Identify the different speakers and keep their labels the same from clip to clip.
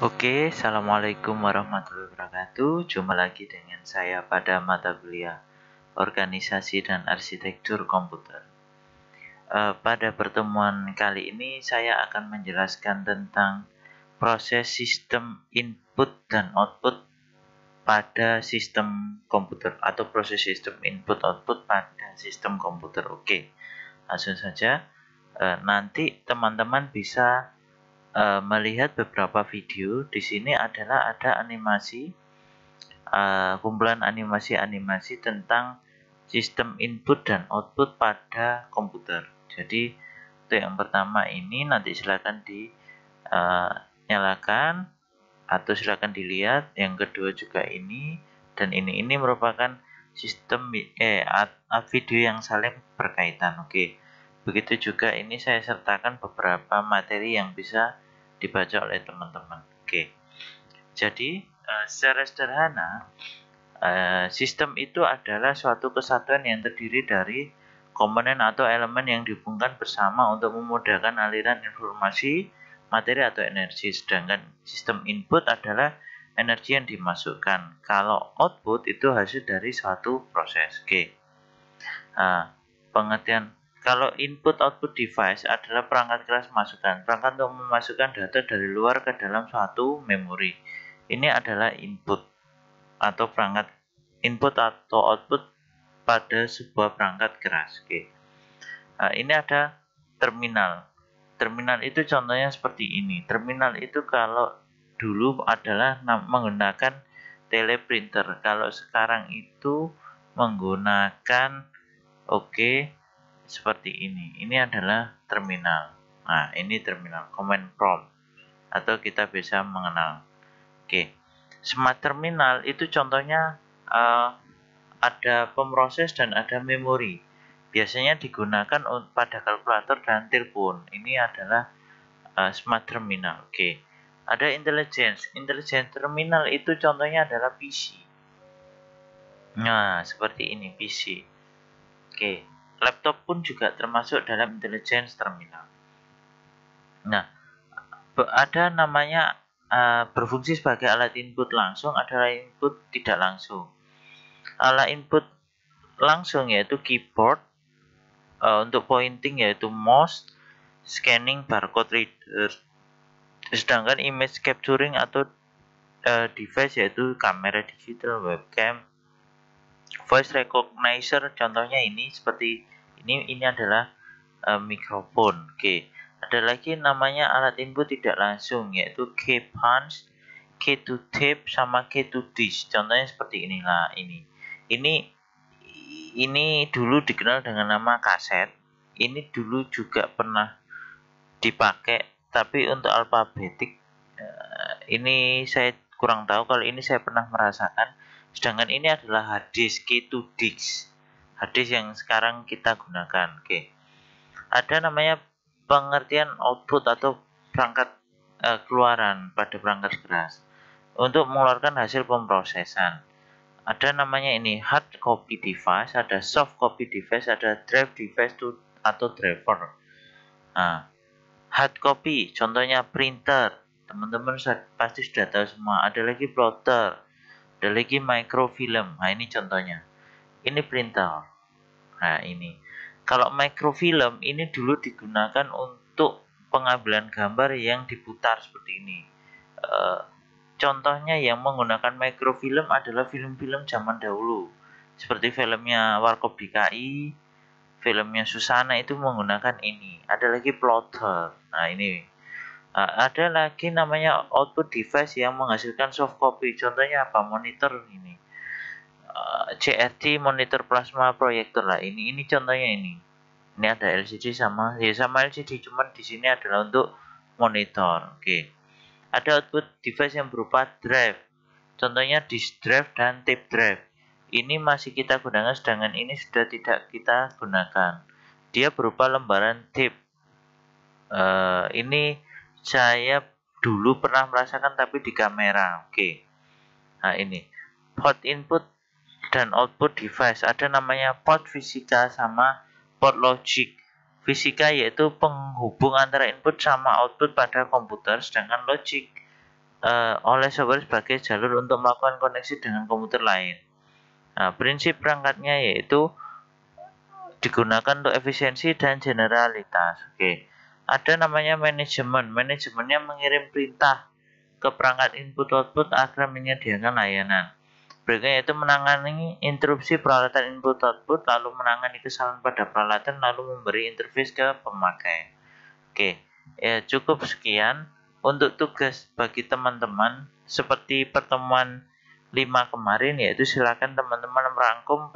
Speaker 1: Oke, Assalamualaikum warahmatullahi wabarakatuh Jumpa lagi dengan saya pada mata kuliah Organisasi dan Arsitektur Komputer e, Pada pertemuan kali ini saya akan menjelaskan tentang Proses sistem input dan output pada sistem komputer Atau proses sistem input-output pada sistem komputer Oke, langsung saja e, Nanti teman-teman bisa uh, melihat beberapa video di sini adalah ada animasi uh, kumpulan animasi-animasi tentang sistem input dan output pada komputer. Jadi untuk yang pertama ini nanti silakan dinyalakan eh, uh, atau silakan dilihat. Yang kedua juga ini dan ini ini merupakan sistem eh video yang saling berkaitan. Oke. Okay Begitu juga ini saya sertakan beberapa materi yang bisa dibaca oleh teman-teman. Oke. Jadi eh, secara sederhana eh, sistem itu adalah suatu kesatuan yang terdiri dari komponen atau elemen yang dihubungkan bersama untuk memudahkan aliran informasi, materi atau energi. Sedangkan sistem input adalah energi yang dimasukkan. Kalau output itu hasil dari suatu proses. Oke. nah, pengertian kalau input output device adalah perangkat keras masukan, perangkat untuk memasukkan data dari luar ke dalam suatu memori. Ini adalah input atau perangkat input atau output pada sebuah perangkat keras. Oke. Nah, ini ada terminal. Terminal itu contohnya seperti ini. Terminal itu kalau dulu adalah menggunakan teleprinter. Kalau sekarang itu menggunakan oke okay, seperti ini. Ini adalah terminal. Nah, ini terminal command prompt atau kita bisa mengenal. Oke. Smart terminal itu contohnya uh, ada pemroses dan ada memori. Biasanya digunakan pada kalkulator dan telepon. Ini adalah uh, smart terminal. Oke. Ada intelligence. Intelligence terminal itu contohnya adalah PC. Nah, seperti ini PC. Oke laptop pun juga termasuk dalam intelligence terminal. Nah, ada namanya uh, berfungsi sebagai alat input langsung, ada alat input tidak langsung. Alat input langsung yaitu keyboard, uh, untuk pointing yaitu mouse, scanning barcode reader. Sedangkan image capturing atau uh, device yaitu kamera digital, webcam, voice recognizer contohnya ini seperti ini ini adalah uh, mikrofon oke okay. ada lagi namanya alat input tidak langsung yaitu key punch key to tape sama key to dish contohnya seperti inilah ini ini ini dulu dikenal dengan nama kaset ini dulu juga pernah dipakai tapi untuk alfabetik eh, ini saya kurang tahu kalau ini saya pernah merasakan Sedangkan ini adalah hard disk K2 dix Hard disk yang sekarang kita gunakan. Oke. Ada namanya pengertian output atau perangkat eh, keluaran pada perangkat keras untuk mengeluarkan hasil pemrosesan. Ada namanya ini hard copy device, ada soft copy device, ada drive device to, atau driver. Nah, hard copy, contohnya printer. Teman-teman pasti sudah tahu semua. Ada lagi plotter ada lagi microfilm. Nah, ini contohnya. Ini printer. Nah, ini. Kalau microfilm ini dulu digunakan untuk pengambilan gambar yang diputar seperti ini. E, contohnya yang menggunakan microfilm adalah film-film zaman dahulu. Seperti filmnya Warkop DKI, filmnya Susana itu menggunakan ini. Ada lagi plotter. Nah, ini Nah, ada lagi namanya output device yang menghasilkan soft copy. Contohnya apa? Monitor ini. Uh, ah, CRT monitor plasma proyektor lah. Ini ini contohnya ini. Ini ada LCD sama ya sama LCD cuman di sini adalah untuk monitor. Oke. Okay. Ada output device yang berupa drive. Contohnya disk drive dan tape drive. Ini masih kita gunakan sedangkan ini sudah tidak kita gunakan. Dia berupa lembaran tape. Uh, ini saya dulu pernah merasakan tapi di kamera. Oke. Nah, ini port input dan output device. Ada namanya port fisika sama port logic. Fisika yaitu penghubung antara input sama output pada komputer, sedangkan logic uh, oleh software sebagai jalur untuk melakukan koneksi dengan komputer lain. Nah, prinsip perangkatnya yaitu digunakan untuk efisiensi dan generalitas. Oke. Okay ada namanya manajemen. Manajemennya mengirim perintah ke perangkat input output agar menyediakan layanan. Berikutnya yaitu menangani interupsi peralatan input output, lalu menangani kesalahan pada peralatan, lalu memberi interface ke pemakai. Oke, ya cukup sekian untuk tugas bagi teman-teman seperti pertemuan 5 kemarin yaitu silakan teman-teman merangkum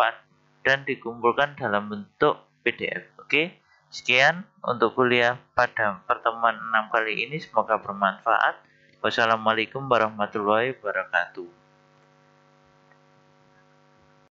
Speaker 1: dan dikumpulkan dalam bentuk PDF. Oke. Okay? Sekian untuk kuliah pada pertemuan 6 kali ini. Semoga bermanfaat. Wassalamualaikum warahmatullahi wabarakatuh.